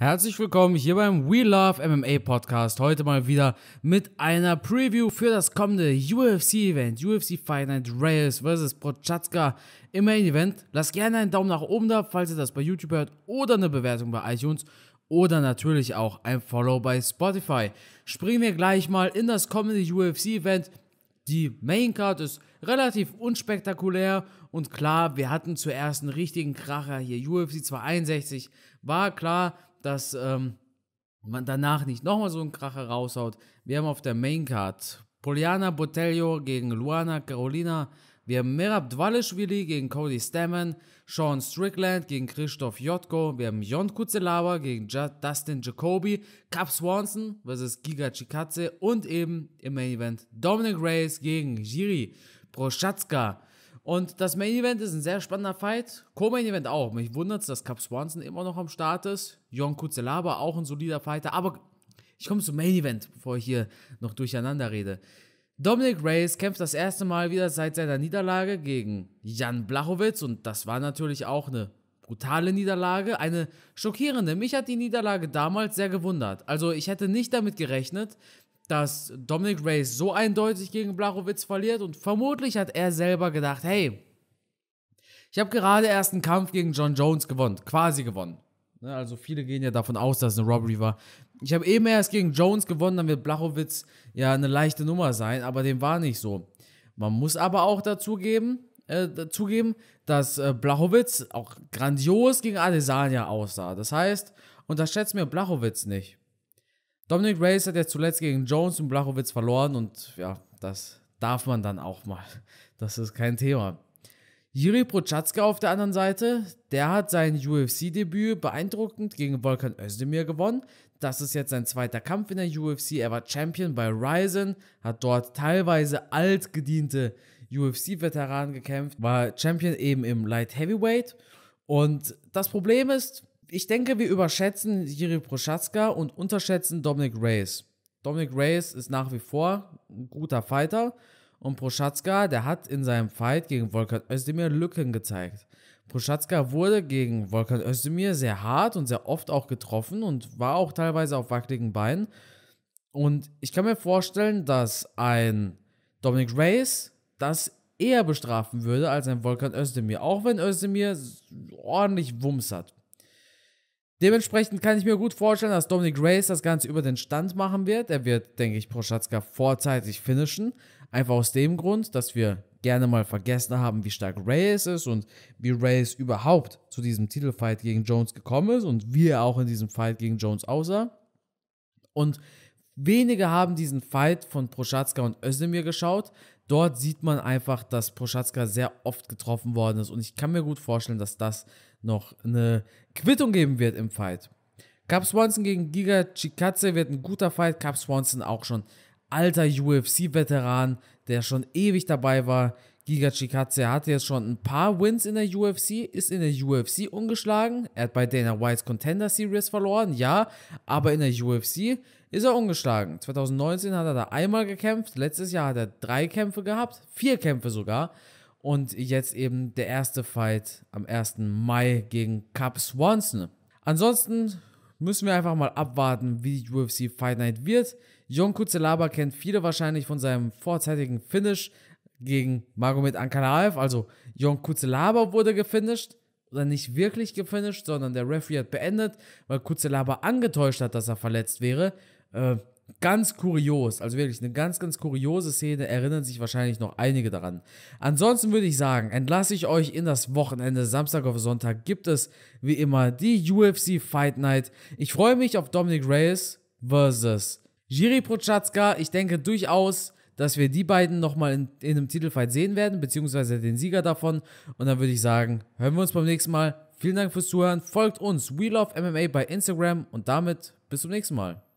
Herzlich willkommen hier beim We Love MMA Podcast. Heute mal wieder mit einer Preview für das kommende UFC-Event. UFC Fight Night Reyes vs. Prochaska im Main Event. Lasst gerne einen Daumen nach oben da, falls ihr das bei YouTube hört oder eine Bewertung bei iTunes oder natürlich auch ein Follow bei Spotify. Springen wir gleich mal in das kommende UFC-Event. Die Maincard ist relativ unspektakulär und klar, wir hatten zuerst einen richtigen Kracher hier. UFC 261 war klar, dass ähm, man danach nicht nochmal so einen Kracher raushaut. Wir haben auf der Maincard Poliana Botelho gegen Luana Carolina wir haben Merab Dvalishvili gegen Cody Stammen, Sean Strickland gegen Christoph Jotko, wir haben Jon Kutzelawa gegen Dustin Jacoby, Cap Swanson versus Giga Chikatze und eben im Main Event Dominic Reyes gegen Jiri Proschatzka. Und das Main Event ist ein sehr spannender Fight. Co-Main Event auch. Mich wundert es, dass Cap Swanson immer noch am Start ist. Jon Kuzelaba auch ein solider Fighter. Aber ich komme zum Main Event, bevor ich hier noch durcheinander rede. Dominic Reyes kämpft das erste Mal wieder seit seiner Niederlage gegen Jan Blachowitz und das war natürlich auch eine brutale Niederlage, eine schockierende. Mich hat die Niederlage damals sehr gewundert. Also ich hätte nicht damit gerechnet, dass Dominic Reyes so eindeutig gegen Blachowitz verliert und vermutlich hat er selber gedacht, hey, ich habe gerade erst einen Kampf gegen John Jones gewonnen, quasi gewonnen. Ne, also viele gehen ja davon aus, dass es eine Robbery war. Ich habe eben erst gegen Jones gewonnen, dann wird Blachowitz ja eine leichte Nummer sein, aber dem war nicht so. Man muss aber auch dazu geben, äh, zugeben, dass äh, Blachowitz auch grandios gegen Adesanya aussah. Das heißt, unterschätzt mir Blachowitz nicht. Dominic Reyes hat ja zuletzt gegen Jones und Blachowitz verloren und ja, das darf man dann auch mal. Das ist kein Thema. Jiri Prochatzka auf der anderen Seite, der hat sein UFC-Debüt beeindruckend gegen Volkan Özdemir gewonnen. Das ist jetzt sein zweiter Kampf in der UFC. Er war Champion bei Ryzen, hat dort teilweise altgediente UFC-Veteranen gekämpft, war Champion eben im Light Heavyweight. Und das Problem ist, ich denke, wir überschätzen Jiri Prochatzka und unterschätzen Dominic Reyes. Dominic Reyes ist nach wie vor ein guter Fighter und Proschatzka, der hat in seinem Fight gegen Volkan Özdemir Lücken gezeigt. Proschatzka wurde gegen Volkan Özdemir sehr hart und sehr oft auch getroffen und war auch teilweise auf wackeligen Beinen. Und ich kann mir vorstellen, dass ein Dominic Reyes das eher bestrafen würde als ein Volkan Özdemir, auch wenn Özdemir ordentlich Wumms hat. Dementsprechend kann ich mir gut vorstellen, dass Dominic Reyes das Ganze über den Stand machen wird. Er wird, denke ich, Proschatzka vorzeitig finishen. Einfach aus dem Grund, dass wir gerne mal vergessen haben, wie stark Reyes ist und wie Reyes überhaupt zu diesem Titelfight gegen Jones gekommen ist und wie er auch in diesem Fight gegen Jones aussah. Und wenige haben diesen Fight von Proschatzka und Özdemir geschaut, dort sieht man einfach, dass Proschatzka sehr oft getroffen worden ist. Und ich kann mir gut vorstellen, dass das noch eine Quittung geben wird im Fight. Cap Swanson gegen Giga Chikatze wird ein guter Fight. Cap Swanson auch schon alter UFC-Veteran, der schon ewig dabei war. Giga Chikadze hatte jetzt schon ein paar Wins in der UFC, ist in der UFC ungeschlagen. Er hat bei Dana Whites Contender Series verloren, ja, aber in der UFC ist er ungeschlagen. 2019 hat er da einmal gekämpft, letztes Jahr hat er drei Kämpfe gehabt, vier Kämpfe sogar. Und jetzt eben der erste Fight am 1. Mai gegen Cap Swanson. Ansonsten müssen wir einfach mal abwarten, wie die UFC Fight Night wird. Jon Kuzelaba kennt viele wahrscheinlich von seinem vorzeitigen Finish gegen Magomed Ankalaev, also Jon Kuzelaba wurde gefinisht, oder nicht wirklich gefinisht, sondern der Referee hat beendet, weil Kuzelaba angetäuscht hat, dass er verletzt wäre. Äh, ganz kurios, also wirklich eine ganz, ganz kuriose Szene, erinnern sich wahrscheinlich noch einige daran. Ansonsten würde ich sagen, entlasse ich euch in das Wochenende, Samstag auf Sonntag gibt es wie immer die UFC Fight Night. Ich freue mich auf Dominic Reyes versus Jiri Prochazka. Ich denke durchaus, dass wir die beiden nochmal in, in einem Titelfight sehen werden, beziehungsweise den Sieger davon. Und dann würde ich sagen, hören wir uns beim nächsten Mal. Vielen Dank fürs Zuhören. Folgt uns, We Love MMA bei Instagram und damit bis zum nächsten Mal.